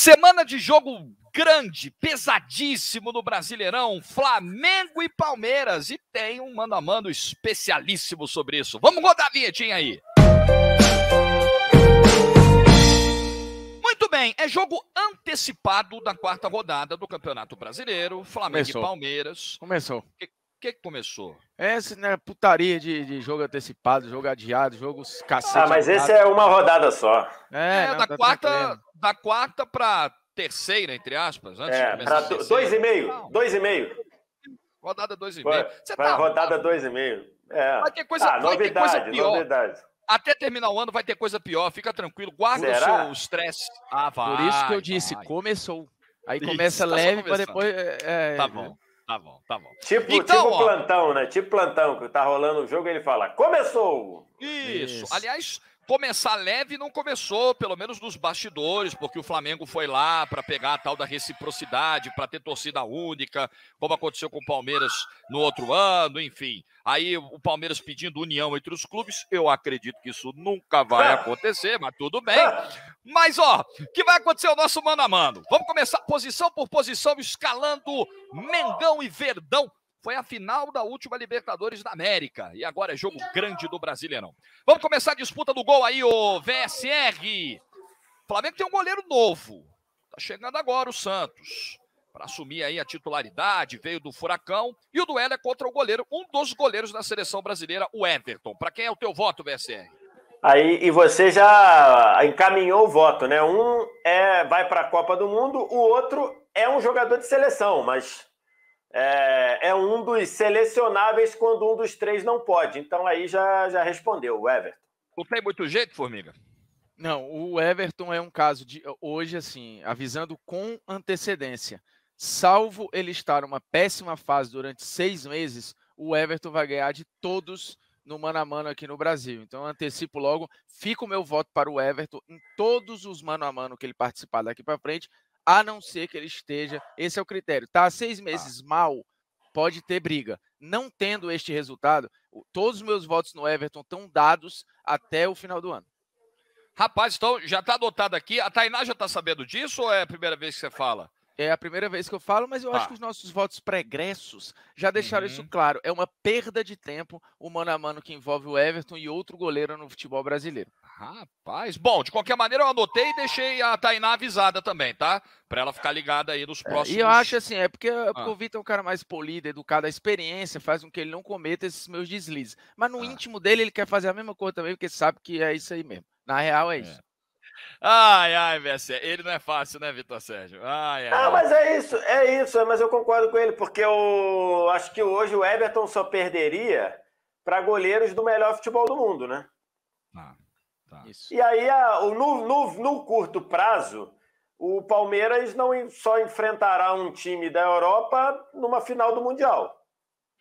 Semana de jogo grande, pesadíssimo no Brasileirão, Flamengo e Palmeiras. E tem um mano a mano especialíssimo sobre isso. Vamos rodar a vinhetinha aí. Muito bem, é jogo antecipado da quarta rodada do Campeonato Brasileiro, Flamengo Começou. e Palmeiras. Começou que, que começou? Essa né, putaria de, de, jogo antecipado, jogo adiado, jogo cacete. Ah, mas esse é uma rodada só. É, é não, da, tá quarta, da quarta pra terceira, entre aspas. Antes é, pra do, dois e meio, não. dois e meio. Rodada dois e meio. Você tá rodada dois e meio. É. Vai ter coisa, ah, vai novidade, ter coisa pior. novidade. Até terminar o ano vai ter coisa pior, fica tranquilo, guarda Será? o seu estresse. Ah, vai, Por isso que eu disse, vai. começou. Aí começa isso, tá leve pra para depois. É, é tá é. bom. Tá bom, tá bom. Tipo, tipo então, tipo ó, plantão, né? Tipo plantão, que tá rolando o jogo ele fala, começou! Isso. isso. Aliás, começar leve não começou, pelo menos nos bastidores, porque o Flamengo foi lá para pegar a tal da reciprocidade, para ter torcida única, como aconteceu com o Palmeiras no outro ano, enfim. Aí o Palmeiras pedindo união entre os clubes, eu acredito que isso nunca vai acontecer, mas tudo bem. Mas, ó, o que vai acontecer o nosso mano a mano? Vamos começar posição por posição, escalando Mengão e Verdão. Foi a final da última Libertadores da América. E agora é jogo grande do Brasileirão. Vamos começar a disputa do gol aí, o VSR. O Flamengo tem um goleiro novo. Tá chegando agora o Santos. Para assumir aí a titularidade, veio do Furacão. E o duelo é contra o goleiro, um dos goleiros da seleção brasileira, o Everton. Para quem é o teu voto, VSR? Aí, e você já encaminhou o voto, né? Um é vai para a Copa do Mundo, o outro é um jogador de seleção, mas é, é, um dos selecionáveis quando um dos três não pode. Então aí já, já respondeu o Everton. Não tem muito jeito, Formiga? Não, o Everton é um caso de hoje, assim, avisando com antecedência. Salvo ele estar numa péssima fase durante seis meses, o Everton vai ganhar de todos os no mano a mano aqui no Brasil. Então antecipo logo, fica o meu voto para o Everton em todos os mano a mano que ele participar daqui para frente, a não ser que ele esteja. Esse é o critério. Tá seis tá. meses mal, pode ter briga. Não tendo este resultado, todos os meus votos no Everton estão dados até o final do ano. Rapaz, então já está adotado aqui. A Tainá já está sabendo disso ou é a primeira vez que você fala? É a primeira vez que eu falo, mas eu acho tá. que os nossos votos pregressos já deixaram uhum. isso claro. É uma perda de tempo o mano a mano que envolve o Everton e outro goleiro no futebol brasileiro. Rapaz, bom, de qualquer maneira eu anotei e deixei a Tainá avisada também, tá? Pra ela ficar ligada aí nos próximos. É, e eu acho assim, é porque, é ah. porque o Vitor é um cara mais polido, educado, a experiência faz com que ele não cometa esses meus deslizes. Mas no ah. íntimo dele ele quer fazer a mesma coisa também, porque sabe que é isso aí mesmo. Na real é, é. isso. Ai, ai, Messi, Ele não é fácil, né, Vitor Sérgio? Ai, ai, ah, ai. mas é isso, é isso. É, mas eu concordo com ele, porque eu acho que hoje o Everton só perderia para goleiros do melhor futebol do mundo, né? Ah, tá. Isso. E aí, no, no, no curto prazo, o Palmeiras não só enfrentará um time da Europa numa final do Mundial.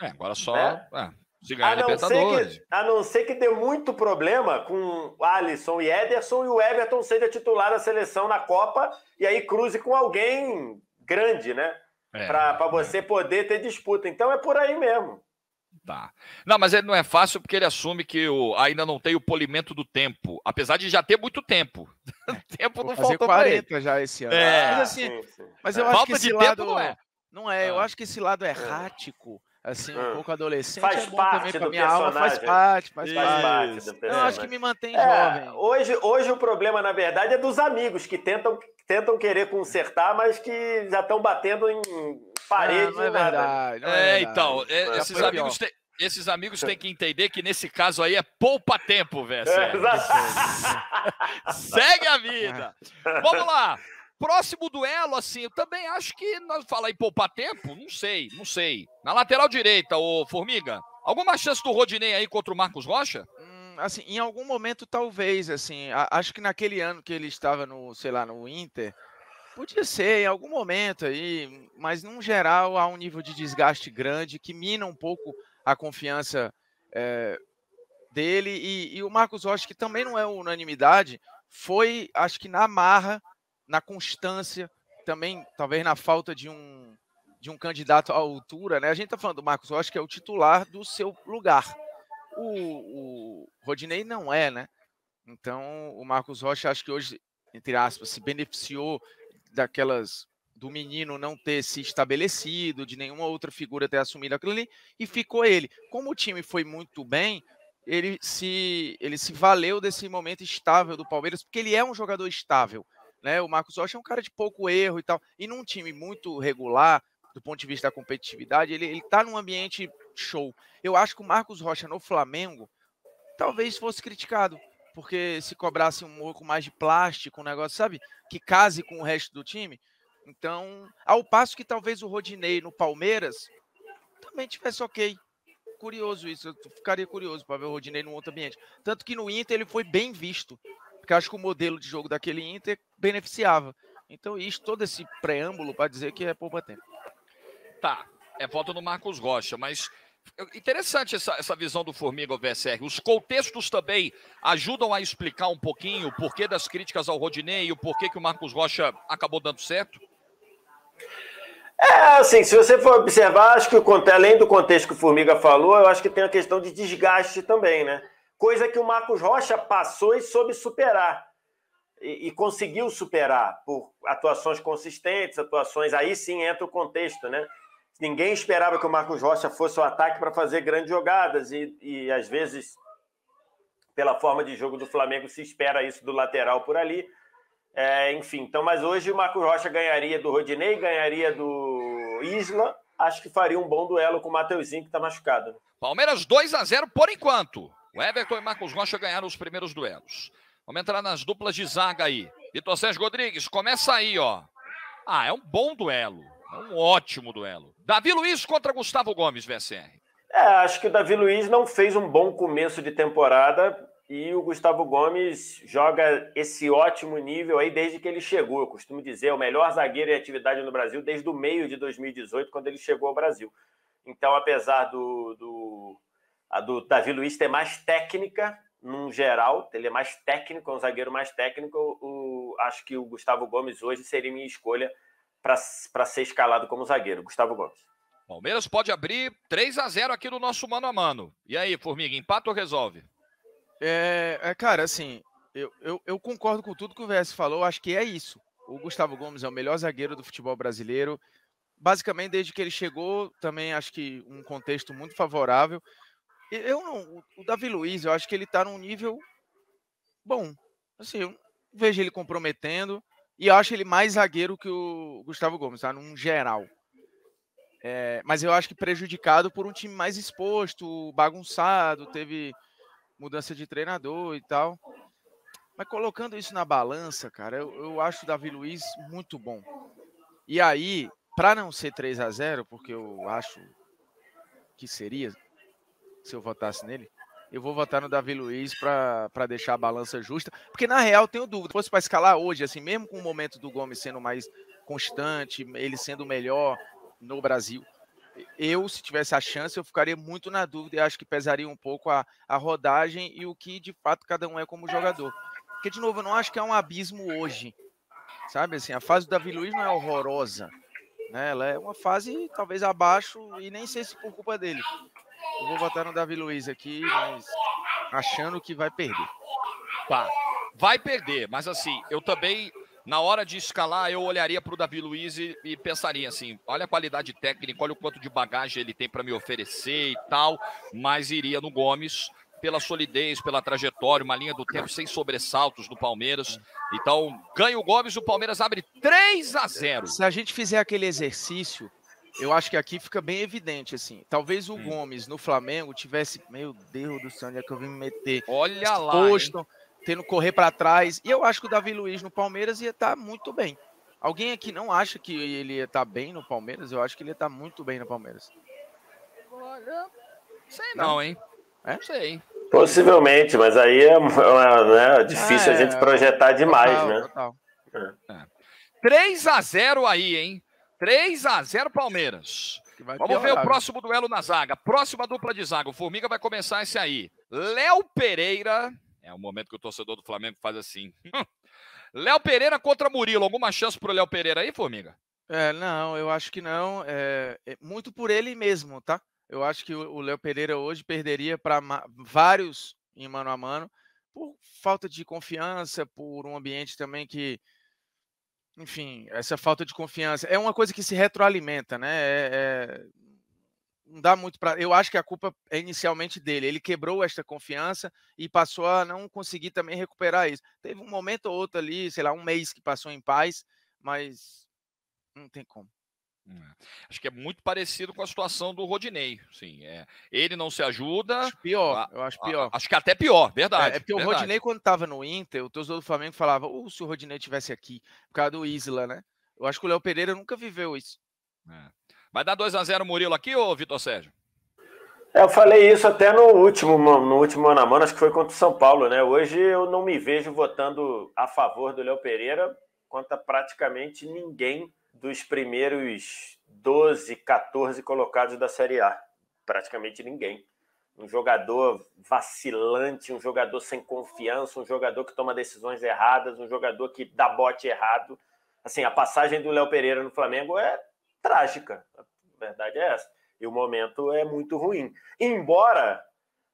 É, agora só. Né? É, de ganhar a não Libertadores. Ser que, a não ser que dê muito problema com Alisson e Ederson e o Everton seja titular da seleção na Copa e aí cruze com alguém grande, né? É, para é. você é. poder ter disputa. Então é por aí mesmo. Tá. Não, mas ele não é fácil porque ele assume que o, ainda não tem o polimento do tempo. Apesar de já ter muito tempo. tempo Vou não faltou 40 ele. já esse ano. É. Mas assim, sim, sim. mas eu Falta é. acho que esse lado não é. Não é, eu ah. acho que esse lado é. errático assim, hum. um ah. pouco adolescente. Faz é parte também do minha personagem. alma, faz parte, faz, parte. eu acho que me mantém é, jovem. Hoje, hoje o problema, na verdade, é dos amigos que tentam, tentam querer consertar, mas que já estão batendo em parede. Não, não é verdade. Não é, é, então, é, esses amigos têm esses amigos têm que entender que nesse caso aí é poupa tempo, velho. É, Segue a vida. Vamos lá. Próximo duelo, assim, eu também acho que nós falar em poupar tempo, não sei, não sei. Na lateral direita, o Formiga, alguma chance do Rodinei aí contra o Marcos Rocha? Hum, assim, em algum momento talvez, assim, acho que naquele ano que ele estava no, sei lá, no Inter, Podia ser, em algum momento aí, mas num geral há um nível de desgaste grande que mina um pouco a confiança é, dele. E, e, o Marcos Rocha, que também não é unanimidade, foi, acho que na marra, na constância, também talvez na falta de um, de um candidato à altura, né? A gente está falando do Marcos Rocha, que é o titular do seu lugar. O, o Rodinei não é, né? Então, o Marcos Rocha, acho que hoje, entre aspas, se beneficiou daquelas do menino não ter se estabelecido, de nenhuma outra figura ter assumido aquilo ali, e ficou ele. Como o time foi muito bem, ele se, ele se valeu desse momento estável do Palmeiras, porque ele é um jogador estável. Né? O Marcos Rocha é um cara de pouco erro e tal. E num time muito regular, do ponto de vista da competitividade, ele, ele tá num ambiente show. Eu acho que o Marcos Rocha no Flamengo talvez fosse criticado, porque se cobrasse um pouco mais de plástico, um negócio, sabe? Que case com o resto do time. Então, ao passo que talvez o Rodinei no Palmeiras também tivesse ok. Curioso isso, eu ficaria curioso para ver o Rodinei num outro ambiente. Tanto que no Inter ele foi bem visto. Porque acho que o modelo de jogo daquele Inter beneficiava. Então, isso, todo esse preâmbulo para dizer que é poupa tempo. Tá, é volta no Marcos Rocha, mas é, interessante essa, essa visão do Formiga VSR. Os contextos também ajudam a explicar um pouquinho o porquê das críticas ao Rodinei e o porquê que o Marcos Rocha acabou dando certo? É, assim, se você for observar, acho que além do contexto que o Formiga falou, eu acho que tem a questão de desgaste também, né? coisa que o Marcos Rocha passou e soube superar. E, e, conseguiu superar por atuações consistentes, atuações. Aí sim entra o contexto, né? Ninguém esperava que o Marcos Rocha fosse o ataque para fazer grandes jogadas, e, e às vezes, pela forma de jogo do Flamengo, se espera isso do lateral por ali. É, enfim, então, mas hoje o Marcos Rocha ganharia do Rodinei, ganharia do Isla. Acho que faria um bom duelo com o Mateuzinho, que está machucado. Né? Palmeiras 2 a 0 por enquanto. O Everton e Marcos Rocha ganharam os primeiros duelos. Vamos entrar nas duplas de zaga aí. Vitor Sérgio Rodrigues, começa aí, ó. Ah, é um bom duelo. É um ótimo duelo. Davi Luiz contra Gustavo Gomes, VSR. É, acho que o Davi Luiz não fez um bom começo de temporada e o Gustavo Gomes joga esse ótimo nível aí desde que ele chegou. Eu costumo dizer, é o melhor zagueiro em atividade no Brasil desde o meio de 2018, quando ele chegou ao Brasil. Então, apesar do, do a do Davi Luiz tem mais técnica, num geral, ele é mais técnico, é um zagueiro mais técnico. O, acho que o Gustavo Gomes hoje seria minha escolha para ser escalado como zagueiro. Gustavo Gomes. Palmeiras pode abrir 3 a 0 aqui no nosso mano a mano. E aí, Formiga, empata ou resolve? É, é cara, assim, eu, eu, eu, concordo com tudo que o VS falou. Acho que é isso. O Gustavo Gomes é o melhor zagueiro do futebol brasileiro. Basicamente, desde que ele chegou, também acho que um contexto muito favorável. Eu não, o Davi Luiz, eu acho que ele está num nível bom. Assim, eu vejo ele comprometendo e acho ele mais zagueiro que o Gustavo Gomes, tá? Num geral. É, mas eu acho que prejudicado por um time mais exposto, bagunçado, teve mudança de treinador e tal. Mas colocando isso na balança, cara, eu, eu acho o Davi Luiz muito bom. E aí, para não ser 3 a 0 porque eu acho que seria, se eu votasse nele, eu vou votar no Davi Luiz para deixar a balança justa. Porque, na real, tenho dúvida. Se fosse para escalar hoje, assim, mesmo com o momento do Gomes sendo mais constante, ele sendo melhor no Brasil, eu, se tivesse a chance, eu ficaria muito na dúvida e acho que pesaria um pouco a, a rodagem e o que de fato cada um é como jogador. Porque, de novo, eu não acho que é um abismo hoje. Sabe assim, a fase do Davi Luiz não é horrorosa. Né? Ela é uma fase talvez abaixo e nem sei se por culpa dele. Eu vou votar no Davi Luiz aqui, mas achando que vai perder. Tá. Vai perder, mas assim, eu também, na hora de escalar, eu olharia para o Davi Luiz e, e, pensaria assim: olha a qualidade técnica, olha o quanto de bagagem ele tem para me oferecer e tal, mas iria no Gomes pela solidez, pela trajetória, uma linha do tempo sem sobressaltos do Palmeiras. Então, ganha o Gomes, o Palmeiras abre 3 a 0. Se a gente fizer aquele exercício eu acho que aqui fica bem evidente, assim. Talvez o hum. Gomes no Flamengo tivesse. Meu Deus do céu, onde é que eu vim me meter? Olha lá. Poston, tendo que correr para trás. E eu acho que o Davi Luiz no Palmeiras ia estar tá muito bem. Alguém aqui não acha que ele ia estar tá bem no Palmeiras? Eu acho que ele ia estar tá muito bem no Palmeiras. Olha. Sei não, não hein? É? Não sei, Possivelmente, mas aí é, é né, difícil é, a gente projetar demais, total, né? Total. É. 3 é. a 0 aí, hein? 3 a 0 Palmeiras. Vamos piorar, ver o próximo duelo na zaga. Próxima dupla de zaga. O Formiga vai começar esse aí. Léo Pereira. É o momento que o torcedor do Flamengo faz assim. Léo Pereira contra Murilo. Alguma chance pro Léo Pereira aí, Formiga? É, não, eu acho que não. É, é muito por ele mesmo, tá? Eu acho que o Léo Pereira hoje perderia para vários em mano a mano por falta de confiança, por um ambiente também que enfim, essa falta de confiança é uma coisa que se retroalimenta, né? É, é... não dá muito para. Eu acho que a culpa é inicialmente dele. Ele quebrou esta confiança e passou a não conseguir também recuperar isso. Teve um momento ou outro ali, sei lá, um mês que passou em paz, mas não tem como. Né. Acho que é muito parecido com a situação do Rodinei. Sim, é. Ele não se ajuda. Acho pior, eu acho pior. acho que até pior, verdade. É, é porque verdade. o Rodinei, quando estava no Inter, o torcedor do Flamengo falava: oh, se o Rodinei tivesse aqui, por causa do Isla, né? Eu acho que o Léo Pereira nunca viveu isso. É. Vai dar 2 a 0 Murilo aqui, ou Vitor Sérgio? É, eu falei isso até no último, no último ano a mano, acho que foi contra o São Paulo, né? Hoje eu não me vejo votando a favor do Léo Pereira contra praticamente ninguém dos primeiros 12, 14 colocados da Série A. Praticamente ninguém. Um jogador vacilante, um jogador sem confiança, um jogador que toma decisões erradas, um jogador que dá bote errado. Assim, a passagem do Léo Pereira no Flamengo é trágica. A verdade é essa. E o momento é muito ruim. Embora,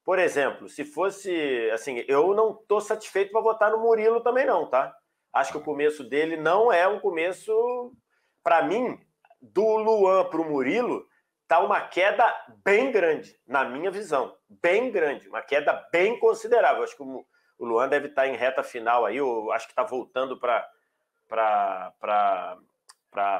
por exemplo, se fosse assim, eu não estou satisfeito para votar no Murilo também não, tá? Acho que o começo dele não é um começo para mim, do Luan para o Murilo, tá uma queda bem grande, na minha visão. Bem grande, uma queda bem considerável. Acho que o, o Luan deve estar tá em reta final aí, ou acho que está voltando para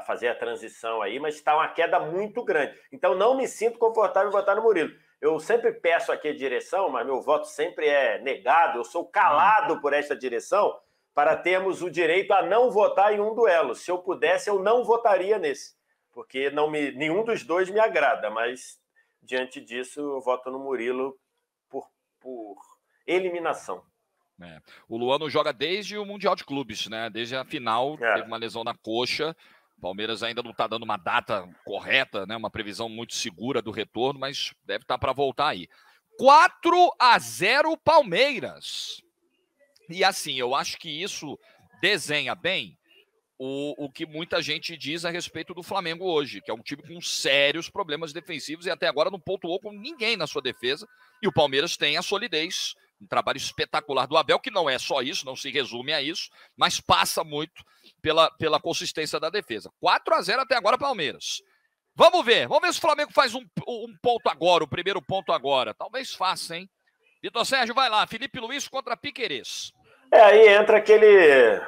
fazer a transição aí, mas está uma queda muito grande. Então não me sinto confortável em votar no Murilo. Eu sempre peço aqui a direção, mas meu voto sempre é negado, eu sou calado por esta direção, para termos o direito a não votar em um duelo. Se eu pudesse, eu não votaria nesse, porque não me, nenhum dos dois me agrada, mas diante disso eu voto no Murilo por, por eliminação. É. O Luano joga desde o Mundial de Clubes, né? Desde a final, é. teve uma lesão na coxa. Palmeiras ainda não está dando uma data correta, né? Uma previsão muito segura do retorno, mas deve estar tá para voltar aí. 4 a 0 Palmeiras. E assim, eu acho que isso desenha bem o, o que muita gente diz a respeito do Flamengo hoje, que é um time com sérios problemas defensivos e até agora não pontuou com ninguém na sua defesa. E o Palmeiras tem a solidez, um trabalho espetacular do Abel, que não é só isso, não se resume a isso, mas passa muito pela, pela consistência da defesa. 4 a 0 até agora, Palmeiras. Vamos ver, vamos ver se o Flamengo faz um, um ponto agora, o primeiro ponto agora. Talvez faça, hein? Vitor Sérgio, vai lá. Felipe Luiz contra Piquerez. É, aí entra aquele,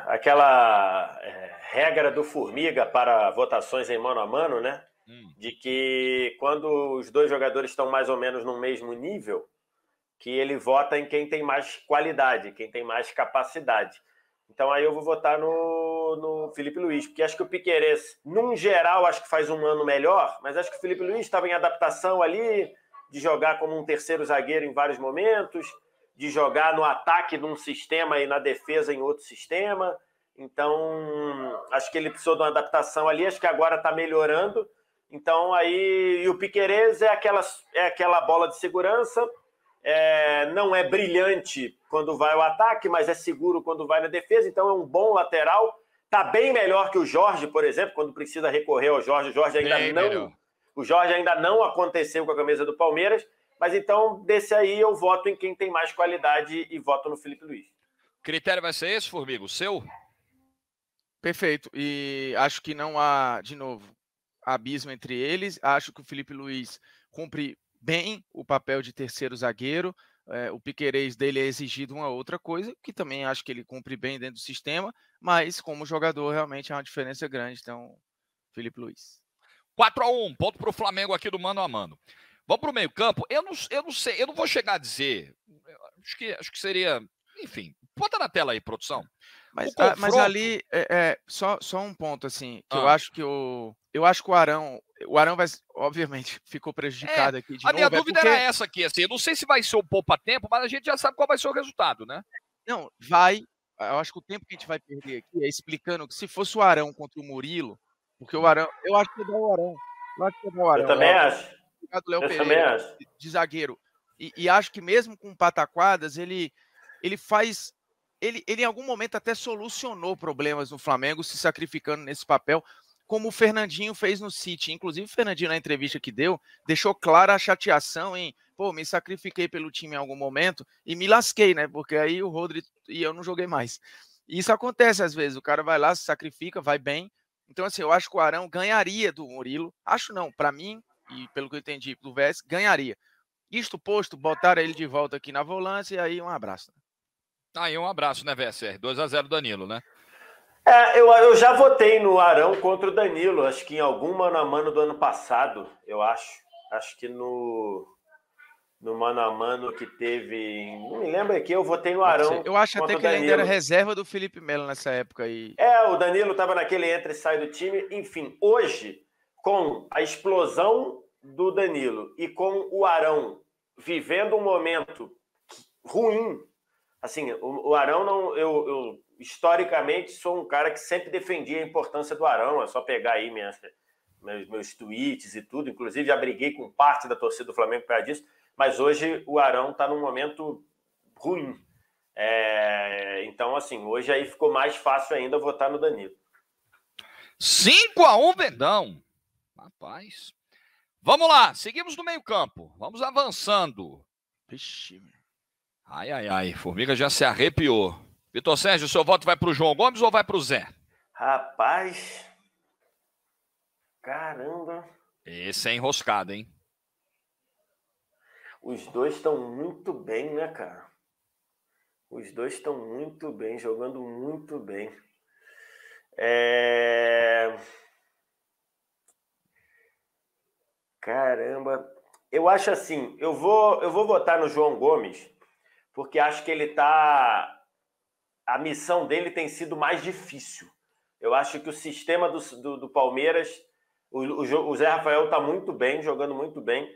aquela é, regra do Formiga para votações em mano a mano, né? Hum. De que quando os dois jogadores estão mais ou menos no mesmo nível, que ele vota em quem tem mais qualidade, quem tem mais capacidade. Então aí eu vou votar no, no Felipe Luiz, porque acho que o Piqueires, num geral, acho que faz um ano melhor, mas acho que o Felipe Luiz estava em adaptação ali, de jogar como um terceiro zagueiro em vários momentos, de jogar no ataque num sistema e na defesa em outro sistema. Então, acho que ele precisou de uma adaptação ali, acho que agora está melhorando. Então, aí, e o Piquerez é aquela, é aquela bola de segurança, é, não é brilhante quando vai ao ataque, mas é seguro quando vai na defesa, então é um bom lateral. Está bem melhor que o Jorge, por exemplo, quando precisa recorrer ao Jorge. O Jorge ainda bem não melhor. O Jorge ainda não aconteceu com a camisa do Palmeiras, mas então desse aí eu voto em quem tem mais qualidade e voto no Felipe Luiz. Critério vai ser esse, formigo, O seu? Perfeito. E acho que não há, de novo, abismo entre eles. Acho que o Felipe Luiz cumpre bem o papel de terceiro zagueiro. É, o Piquerez dele é exigido uma outra coisa, que também acho que ele cumpre bem dentro do sistema, mas como jogador realmente há uma diferença grande. Então, Felipe Luiz. 4x1, ponto para o Flamengo aqui do mano a mano. Vamos para o meio-campo. Eu não, eu não sei, eu não vou chegar a dizer. Acho que, acho que seria. Enfim, bota na tela aí, produção. Mas, confronto... mas ali, é, é, só, só um ponto, assim, que ah. eu acho que o. Eu acho que o Arão. O Arão vai, obviamente, ficou prejudicado é, aqui. De a novo, minha é dúvida porque... era essa aqui, assim. Eu não sei se vai ser o poupa-tempo, mas a gente já sabe qual vai ser o resultado, né? Não, vai. Eu acho que o tempo que a gente vai perder aqui é explicando que se fosse o Arão contra o Murilo, porque o Arão. Eu acho que dá é o Arão. Eu acho que dá é o Arão. Eu também acho. Léo é eu Pereira, também acho. De zagueiro. E, e, acho que mesmo com pataquadas, ele, ele faz. Ele, ele em algum momento até solucionou problemas no Flamengo, se sacrificando nesse papel, como o Fernandinho fez no City. Inclusive, o Fernandinho, na entrevista que deu, deixou clara a chateação em pô, me sacrifiquei pelo time em algum momento e me lasquei, né? Porque aí o Rodrigo e eu não joguei mais. isso acontece às vezes, o cara vai lá, se sacrifica, vai bem, então, assim, eu acho que o Arão ganharia do Murilo. Acho não, para mim, e pelo que eu entendi do Vés ganharia. Isto posto, botaram ele de volta aqui na volância e aí um abraço. Né? Tá aí um abraço, né, VSR? 2x0 Danilo, né? É, eu, eu já votei no Arão contra o Danilo, acho que em algum mano a mano do ano passado, eu acho. Acho que no, no mano a mano que teve. Não me lembro que eu votei no Arão. Eu acho até que ele ainda era reserva do Felipe Melo nessa época aí. É, o Danilo estava naquele entra e sai do time. Enfim, hoje, com a explosão do Danilo e com o Arão vivendo um momento ruim, assim, o, Arão não. Eu, eu historicamente sou um cara que sempre defendia a importância do Arão. É só pegar aí minhas, meus, meus tweets e tudo. Inclusive, já briguei com parte da torcida do Flamengo para isso disso mas hoje o Arão está num momento ruim. É, então, assim, hoje aí ficou mais fácil ainda votar no Danilo. 5 a 1 Verdão. Rapaz. Vamos lá, seguimos no meio-campo. Vamos avançando. Vixe. Ai, ai, ai. Formiga já se arrepiou. Vitor Sérgio, seu voto vai para o João Gomes ou vai para o Zé? Rapaz. Caramba. Esse é enroscado, hein? Os dois estão muito bem, né, cara? Os dois estão muito bem, jogando muito bem. É... Caramba, eu acho assim, eu vou eu vou votar no João Gomes, porque acho que ele tá a missão dele tem sido mais difícil. Eu acho que o sistema do, do, do Palmeiras, o, o, o Zé Rafael tá muito bem, jogando muito bem.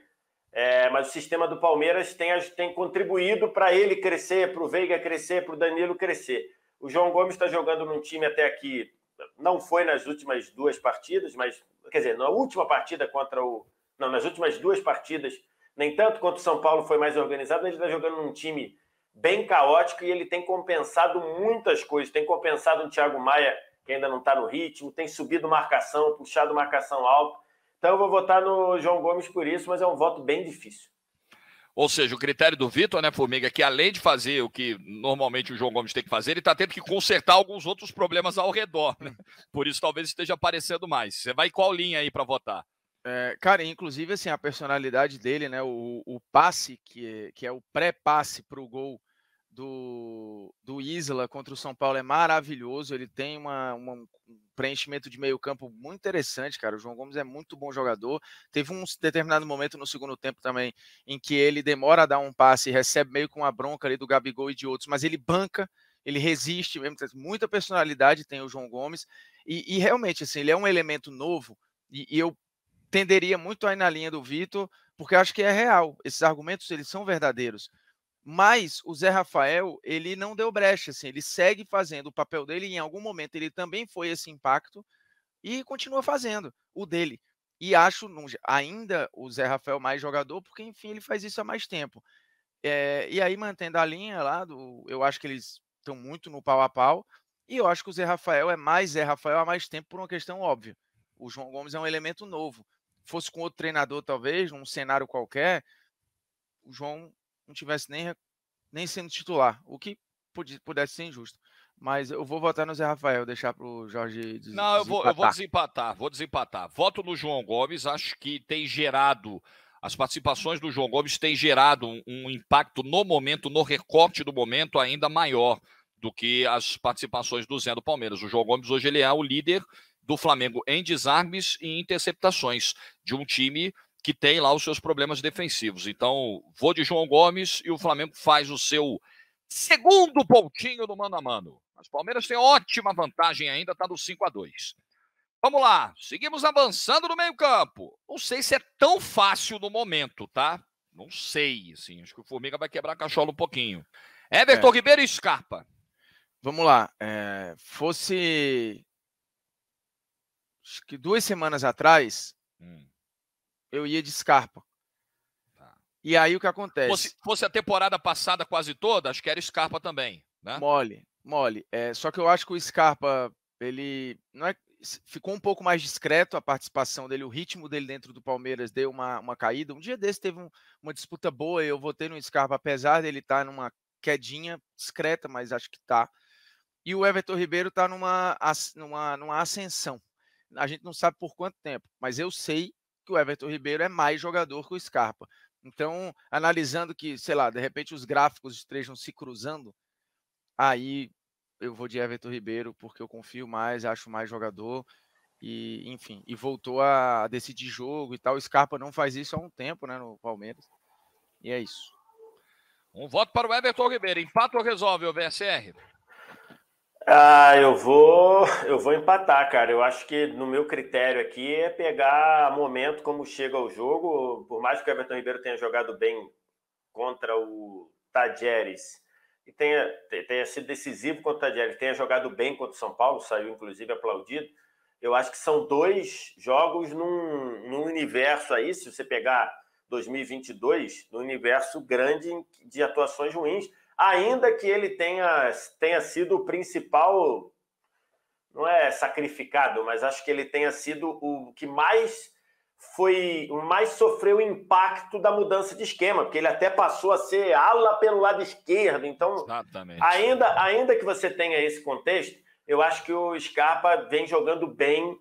É, mas o sistema do Palmeiras tem, tem contribuído para ele crescer, para o Veiga crescer, para o Danilo crescer. O João Gomes está jogando num time até aqui, não foi nas últimas duas partidas, mas quer dizer, na última partida contra o. Não, nas últimas duas partidas, nem tanto quanto o São Paulo foi mais organizado, ele está jogando num time bem caótico e ele tem compensado muitas coisas. Tem compensado o Thiago Maia, que ainda não está no ritmo, tem subido marcação, puxado marcação alto então eu vou votar no João Gomes por isso, mas é um voto bem difícil. Ou seja, o critério do Vitor, né, Formiga, é que além de fazer o que normalmente o João Gomes tem que fazer, ele está tendo que consertar alguns outros problemas ao redor. Né? Por isso talvez esteja aparecendo mais. Você vai qual linha aí para votar? É, cara, inclusive assim, a personalidade dele, né, o, o passe, que, é, que é o pré-passe para o gol do, do Isla contra o São Paulo, é maravilhoso. Ele tem uma, uma um preenchimento de meio campo muito interessante, cara. O João Gomes é muito bom jogador. Teve um determinado momento no segundo tempo também em que ele demora a dar um passe, recebe meio com a bronca ali do Gabigol e de outros, mas ele banca, ele resiste mesmo. Muita personalidade tem o João Gomes. E, e realmente, assim, ele é um elemento novo e, e eu tenderia muito aí na linha do Vitor, porque acho que é real. Esses argumentos, eles são verdadeiros. Mas o Zé Rafael, ele não deu brecha, assim, ele segue fazendo o papel dele. Em algum momento ele também foi esse impacto e continua fazendo o dele. E acho ainda o Zé Rafael mais jogador, porque enfim ele faz isso há mais tempo. É, e aí mantendo a linha lá, do, eu acho que eles estão muito no pau a pau. E eu acho que o Zé Rafael é mais Zé Rafael há mais tempo por uma questão óbvia. O João Gomes é um elemento novo. Fosse com outro treinador, talvez, num cenário qualquer, o João não tivesse nem, nem sendo titular, o que pudesse ser injusto. Mas eu vou votar no Zé Rafael, deixar para o Jorge des Não, eu vou, eu vou desempatar, vou desempatar. Voto no João Gomes, acho que tem gerado as participações do João Gomes têm gerado um, um, impacto no momento, no recorte do momento, ainda maior do que as participações do Zé do Palmeiras. O João Gomes hoje ele é o líder do Flamengo em desarmes e interceptações de um time que tem lá os seus problemas defensivos. Então, vou de João Gomes e o Flamengo faz o seu segundo pontinho do mano a mano. Mas o Palmeiras tem ótima vantagem ainda, está no 5 a 2. Vamos lá, seguimos avançando no meio-campo. Não sei se é tão fácil no momento, tá? Não sei, assim, acho que o Formiga vai quebrar a cachola um pouquinho. Everton é. Ribeiro e Scarpa. Vamos lá, é, fosse acho que duas semanas atrás, hum eu ia de Scarpa. Tá. E aí o que acontece? Fosse, fosse, a temporada passada quase toda, acho que era Scarpa também, né? Mole, mole. É, só que eu acho que o Scarpa, ele não é, ficou um pouco mais discreto a participação dele, o ritmo dele dentro do Palmeiras deu uma, uma caída. Um dia desse teve um, uma disputa boa, eu votei no Scarpa, apesar dele estar tá numa quedinha discreta, mas acho que tá. E o Everton Ribeiro está numa, numa, numa ascensão. A gente não sabe por quanto tempo, mas eu sei que o Everton Ribeiro é mais jogador que o Scarpa. Então, analisando que, sei lá, de repente os gráficos estejam se cruzando, aí eu vou de Everton Ribeiro, porque eu confio mais, acho mais jogador, e enfim, e voltou a decidir jogo e tal. O Scarpa não faz isso há um tempo, né, no Palmeiras. E é isso. Um voto para o Everton Ribeiro. Empata ou resolve, o VSR? Ah, eu vou, eu vou empatar, cara. Eu acho que no meu critério aqui é pegar momento como chega o jogo. Por mais que o Everton Ribeiro tenha jogado bem contra o Tajeres e tenha, tenha sido decisivo contra o Tajeres, tenha jogado bem contra o São Paulo, saiu inclusive aplaudido. Eu acho que são dois jogos num, num universo aí, se você pegar 2022, num universo grande de atuações ruins ainda que ele tenha, tenha sido o principal, não é sacrificado, mas acho que ele tenha sido o que mais foi o mais sofreu o impacto da mudança de esquema, porque ele até passou a ser ala pelo lado esquerdo. Então, Exatamente. ainda ainda que você tenha esse contexto, eu acho que o Scarpa vem jogando bem,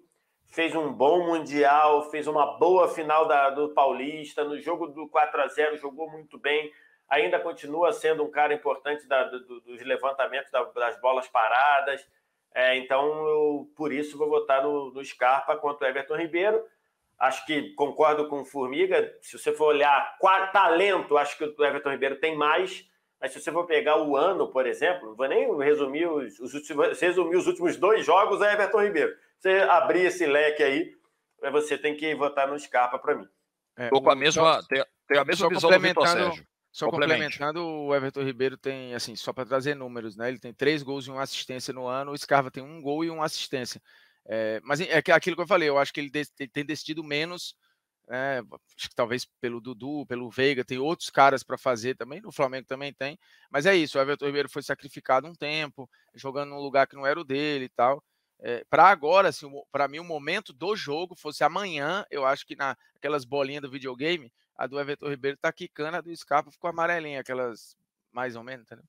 fez um bom mundial, fez uma boa final da, do Paulista, no jogo do 4 a 0 jogou muito bem, ainda continua sendo um cara importante da, do, dos levantamentos da, das bolas paradas. É, então, eu, por isso, vou votar no, no Scarpa contra o Everton Ribeiro. Acho que concordo com o Formiga. Se você for olhar qual, talento, acho que o Everton Ribeiro tem mais. Mas se você for pegar o ano, por exemplo, não vou nem resumir os, os, últimos, resumir os últimos dois jogos, é Everton Ribeiro. Você abrir esse leque aí, é, você tem que votar no Scarpa para mim. É, com a mesma, então, tenho, a mesma visão do Vitor Sérgio. Só complementando, o Everton Ribeiro tem, assim, só para trazer números, né? Ele tem três gols e uma assistência no ano, o Scarva tem um gol e uma assistência. É, mas é aquilo que eu falei, eu acho que ele, tem decidido menos, né? acho que talvez pelo Dudu, pelo Veiga, tem outros caras para fazer também, no Flamengo também tem, mas é isso, o Everton Ribeiro foi sacrificado um tempo, jogando num lugar que não era o dele e tal. É, eh, para agora, assim, para mim, o momento do jogo fosse amanhã, eu acho que naquelas bolinhas do videogame, a do Everton Ribeiro tá quicando, a do Scarpa ficou amarelinha, aquelas mais ou menos, entendeu?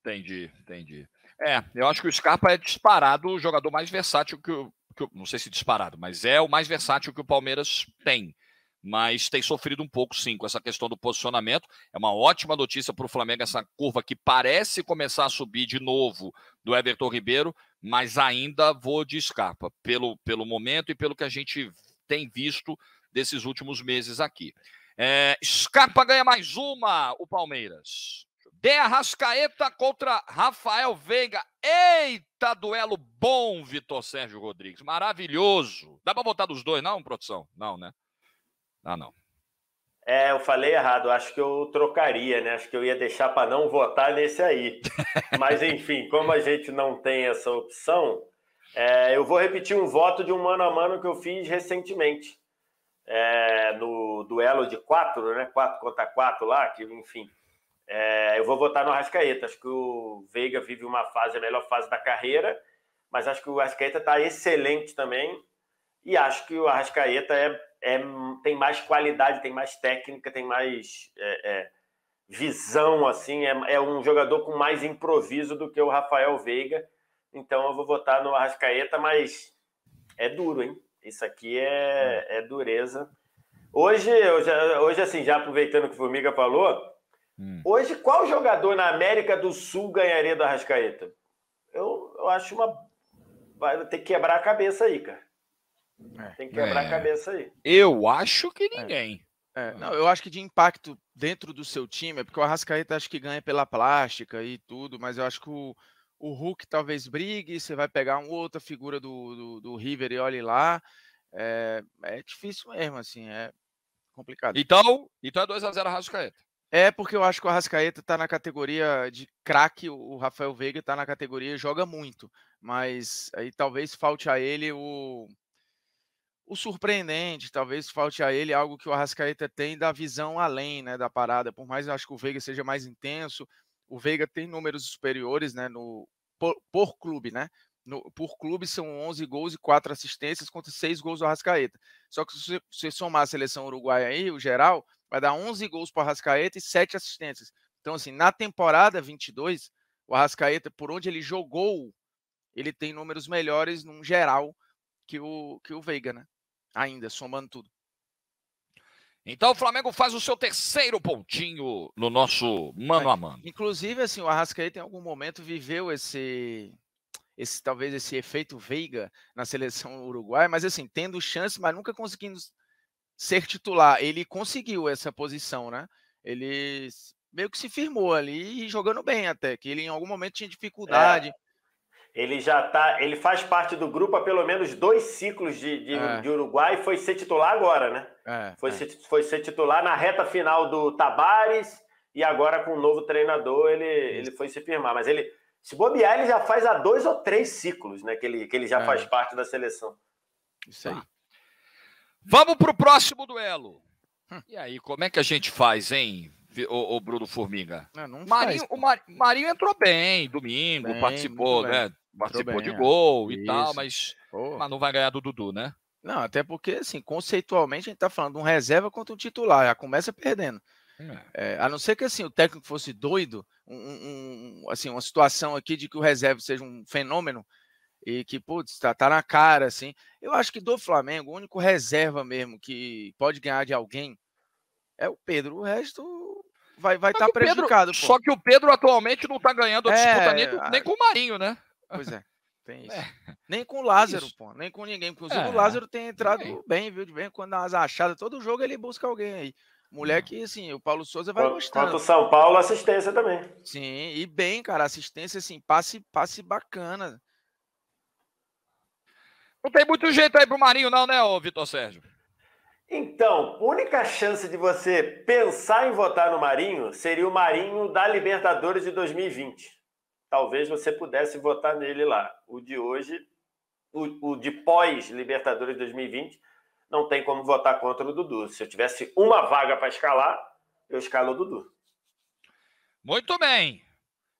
Entendi, entendi. É, eu acho que o Scarpa é disparado o jogador mais versátil que o. Que, não sei se disparado, mas é o mais versátil que o Palmeiras tem. Mas tem sofrido um pouco, sim, com essa questão do posicionamento. É uma ótima notícia para o Flamengo essa curva que parece começar a subir de novo do Everton Ribeiro, mas ainda vou de Scarpa, pelo, pelo momento e pelo que a gente tem visto desses últimos meses aqui. É, Scarpa ganha mais uma, o Palmeiras. De Arrascaeta contra Rafael Veiga. Eita, duelo bom, Vitor Sérgio Rodrigues. Maravilhoso. Dá pra botar dos dois, não, produção? Não, né? Ah, não. É, eu falei errado. Acho que eu trocaria, né? Acho que eu ia deixar para não votar nesse aí. Mas, enfim, como a gente não tem essa opção, é, eu vou repetir um voto de um mano a mano que eu fiz recentemente é, no duelo de quatro, né? Quatro contra quatro lá, que enfim. É, eu vou votar no Arrascaeta. Acho que o Veiga vive uma fase, a melhor fase da carreira, mas acho que o Arrascaeta está excelente também. E acho que o Arrascaeta é, é, tem mais qualidade, tem mais técnica, tem mais é, é visão, assim. É, é, um jogador com mais improviso do que o Rafael Veiga. Então eu vou votar no Arrascaeta, mas é duro, hein? Isso aqui é, é, é dureza. Hoje, eu já, hoje, assim, já aproveitando que o Formiga falou, hum. hoje qual jogador na América do Sul ganharia do Arrascaeta? Eu, eu acho uma. Vai ter que quebrar a cabeça aí, cara. É. Tem que quebrar é. a cabeça aí. Eu acho que é. ninguém. É. não, eu acho que de impacto dentro do seu time, é porque o Arrascaeta acho que ganha pela plástica e tudo, mas eu acho que o, o Hulk talvez brigue, você vai pegar uma outra figura do, do, do River e olhe lá. É, é, difícil mesmo, assim, é complicado. Então, então é 2x0 Arrascaeta. É, porque eu acho que o Arrascaeta está na categoria de craque, o Rafael Veiga está na categoria joga muito, mas aí talvez falte a ele o, o surpreendente, talvez falte a ele algo que o Arrascaeta tem da visão além, né, da parada, por mais eu acho que o Veiga seja mais intenso, o Veiga tem números superiores né, no, por, por clube, né? No, por clube são 11 gols e 4 assistências contra 6 gols do Arrascaeta. Só que se você somar a seleção uruguaia aí, o geral, vai dar 11 gols para o Arrascaeta e 7 assistências. Então, assim, na temporada 22, o Arrascaeta, por onde ele jogou, ele tem números melhores num geral que o, que o Veiga, né? Ainda, somando tudo. Então o Flamengo faz o seu terceiro pontinho no nosso mano a mano. Inclusive, assim, o Arrascaeta em algum momento viveu esse, esse talvez esse efeito Veiga na seleção uruguaia, mas assim, tendo chance, mas nunca conseguindo ser titular. Ele conseguiu essa posição, né? Ele meio que se firmou ali e jogando bem até, que ele em algum momento tinha dificuldade. É. Ele já tá. Ele faz parte do grupo há pelo menos dois ciclos de, de, é. de Uruguai e foi ser titular agora, né? É, foi, é. Ser, foi ser titular na reta final do Tabares e agora com o um novo treinador ele, ele foi se firmar. Mas ele, se bobear, ele já faz há dois ou três ciclos, né? Que ele, que ele já é. faz parte da seleção. Isso aí. Vamos para o próximo duelo. Hum. E aí, como é que a gente faz, hein? o, Bruno Formiga. Não, não Marinho, faz, o Mar, Marinho entrou bem domingo, bem, participou, né? participou bem, de é. gol é. e Isso. tal, mas, mas não vai ganhar do Dudu, né? Não, até porque, assim, conceitualmente a gente tá falando de um reserva contra um titular, já começa perdendo. É. É, a não ser que assim o técnico fosse doido, um, um, assim, uma situação aqui de que o reserva seja um fenômeno e que, putz, tá, tá na cara, assim. Eu acho que do Flamengo, o único reserva mesmo que pode ganhar de alguém é o Pedro. O resto vai estar vai tá prejudicado. Pedro, só que o Pedro atualmente não tá ganhando a é, disputa é, nem, nem com o Marinho, né? Pois é, tem isso. É. Nem com o Lázaro, isso. pô, nem com ninguém. Inclusive, é. o Lázaro tem entrado é. bem, viu? De bem quando as achadas. Todo jogo ele busca alguém aí. Moleque, assim, o Paulo Souza vai gostar. Quanto São Paulo, assistência também. Sim, e bem, cara, assistência, assim, passe, passe bacana. Não tem muito jeito aí pro Marinho, não, né, ô Vitor Sérgio? Então, a única chance de você pensar em votar no Marinho seria o Marinho da Libertadores de 2020 talvez você pudesse votar nele lá. O de hoje, o, o de pós-Libertadores 2020, não tem como votar contra o Dudu. Se eu tivesse uma vaga para escalar, eu escalo o Dudu. Muito bem.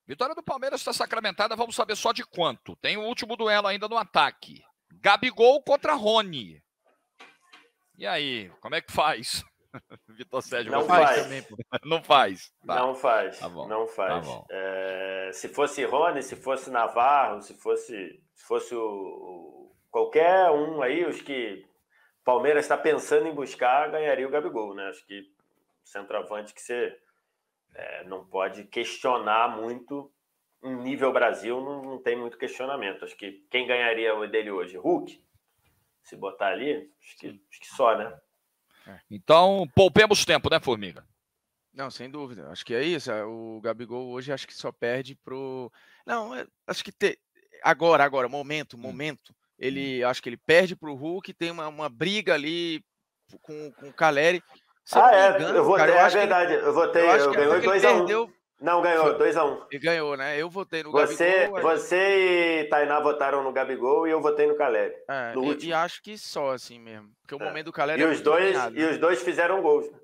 Vitória do Palmeiras está sacramentada, vamos saber só de quanto. Tem o último duelo ainda no ataque. Gabigol contra Rony. E aí, como é que faz? Vitor Sérgio não faz. faz. Também, não faz. Tá. Não faz. Tá não tá faz. Tá é, se fosse Rony, se fosse Navarro, se fosse, se fosse o, qualquer um aí, os que Palmeiras está pensando em buscar, ganharia o Gabigol, né? Acho que centroavante que você é, não pode questionar muito. um nível Brasil, não, não tem muito questionamento. Acho que quem ganharia o dele hoje? Hulk? Se botar ali, acho que, acho que só, né? É. Então, poupemos tempo, né, Formiga? Não, sem dúvida. Acho que é isso. É, o Gabigol hoje acho que só perde pro. Não, é, acho que ter agora, agora, momento, hum. momento. Ele hum. acho que ele perde pro Hulk, tem uma, uma briga ali com, com o Caleri. ah, é, engano, eu votei, cara, eu é verdade. Ele... eu votei, eu, eu ganhei 2 Um. Perdeu... Não, ganhou, 2x1. Um. E ganhou, né? Eu votei no você, Gabigol. Você e Tainá votaram no Gabigol e eu votei no Caleb. É, no e, e, acho que só assim mesmo. Porque o é. momento do Caleb. E, é os dois, e né? os dois fizeram gols. Né?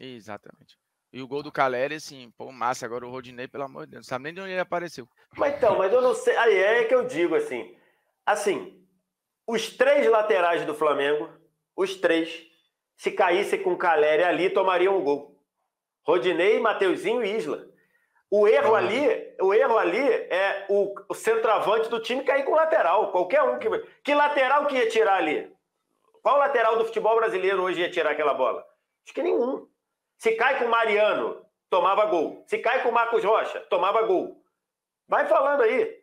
Exatamente. E o gol do Caleri, assim, pô, massa. Agora o Rodinei, pelo amor de Deus, não sabe nem de onde ele apareceu. Mas então, mas eu não sei. Aí é que eu digo, assim. Assim, os três laterais do Flamengo, os três, se caíssem com o Caleri ali, tomariam um gol. Rodinei, Mateuzinho e Isla. O erro ali, o erro ali é o, centroavante do time cair com lateral. Qualquer um que. Que lateral que ia tirar ali? Qual lateral do futebol brasileiro hoje ia tirar aquela bola? Acho que nenhum. Se cai com Mariano, tomava gol. Se cai com Marcos Rocha, tomava gol. Vai falando aí.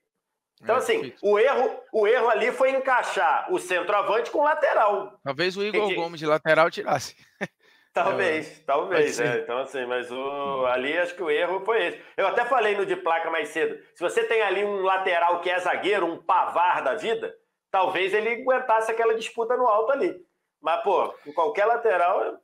Então, é, assim, o erro, o erro ali foi encaixar o centroavante com o lateral. Talvez o Igor Entendi. Gomes de lateral tirasse. Talvez, é, talvez, né? Então, assim, mas o... ali acho que o erro foi esse. Eu até falei no de placa mais cedo. Se você tem ali um lateral que é zagueiro, um pavar da vida, talvez ele aguentasse aquela disputa no alto ali. Mas, pô, em qualquer lateral.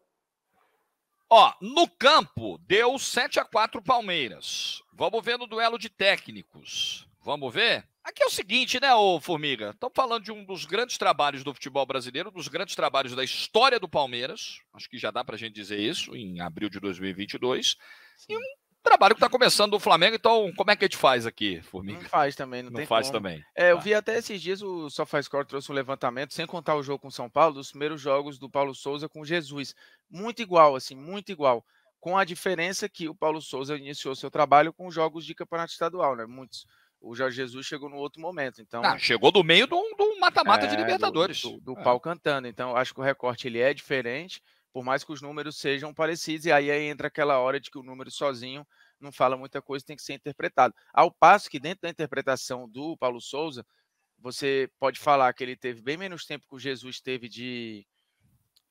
Ó, no campo, deu 7 a 4 Palmeiras. Vamos ver no duelo de técnicos. Vamos ver? Aqui é o seguinte, né, ô Formiga? Estamos falando de um dos grandes trabalhos do futebol brasileiro, um dos grandes trabalhos da história do Palmeiras. Acho que já dá para a gente dizer isso, em abril de 2022. Sim. E um trabalho que está começando do Flamengo, então como é que a gente faz aqui, Formiga? Não faz também, não, não tem faz como. também. É, eu tá. vi até esses dias o SofaScore trouxe um levantamento, sem contar o jogo com São Paulo, dos primeiros jogos do Paulo Souza com Jesus. Muito igual, assim, muito igual. Com a diferença que o Paulo Souza iniciou seu trabalho com jogos de campeonato estadual, né? Muitos o Jorge Jesus chegou no outro momento. Então ah, chegou do meio é, do mata-mata é, de Libertadores, do, do, do é. pau cantando. Então acho que o recorte ele é diferente, por mais que os números sejam parecidos. E aí, aí entra aquela hora de que o número sozinho não fala muita coisa, tem que ser interpretado. Ao passo que dentro da interpretação do Paulo Souza, você pode falar que ele teve bem menos tempo que o Jesus teve de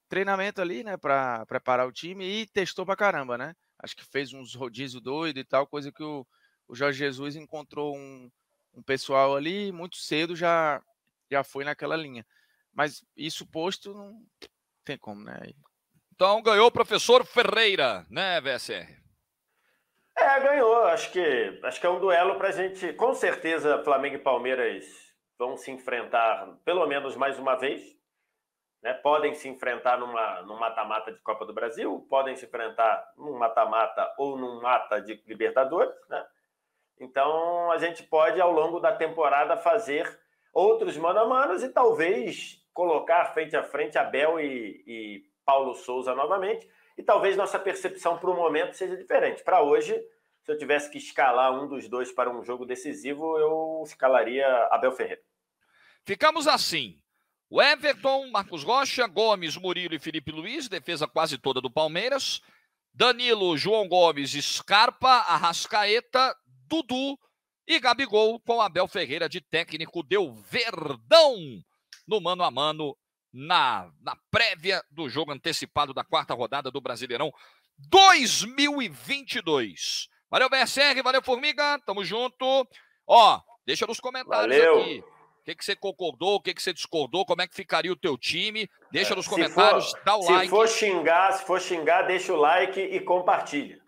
treinamento ali, né, para preparar o time e testou para caramba, né? Acho que fez uns rodízio doido e tal, coisa que o o Jorge Jesus encontrou um, um pessoal ali muito cedo já já foi naquela linha. Mas isso posto não tem como, né? Então ganhou o professor Ferreira, né, VSR? É, ganhou. Acho que acho que é um duelo para a gente. Com certeza, Flamengo e Palmeiras vão se enfrentar pelo menos mais uma vez. Né? Podem se enfrentar numa, num mata-mata de Copa do Brasil, podem se enfrentar num mata-mata ou num mata de Libertadores, né? Então a gente pode, ao longo da temporada, fazer outros mano a manos e talvez colocar frente a frente Abel e, e Paulo Souza novamente. E talvez nossa percepção para o momento seja diferente. Para hoje, se eu tivesse que escalar um dos dois para um jogo decisivo, eu escalaria Abel Ferreira. Ficamos assim. O Everton, Marcos Rocha, Gomes, Murilo e Felipe Luiz, defesa quase toda do Palmeiras. Danilo, João Gomes, Scarpa, Arrascaeta, Dudu e Gabigol com Abel Ferreira de técnico deu verdão no mano a mano na, na prévia do jogo antecipado da quarta rodada do Brasileirão 2022. Valeu, BSR, valeu, Formiga, tamo junto. Ó, deixa nos comentários valeu. aqui. O que, que você concordou, o que, que você discordou, como é que ficaria o teu time. Deixa nos comentários, for, dá o se like. Se for xingar, se for xingar, deixa o like e compartilha.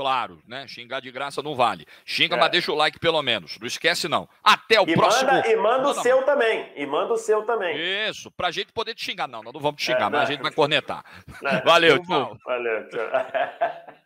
Claro, né? Xingar de graça não vale. Xinga, é. mas deixa o like pelo menos. Não esquece, não. Até o e próximo. Manda, e manda o seu também. E manda o seu também. Isso, pra gente poder te xingar. Não, nós não vamos te é, xingar, é, mas a gente vai cornetar. Não. É, Valeu, tchau. Valeu, tchau.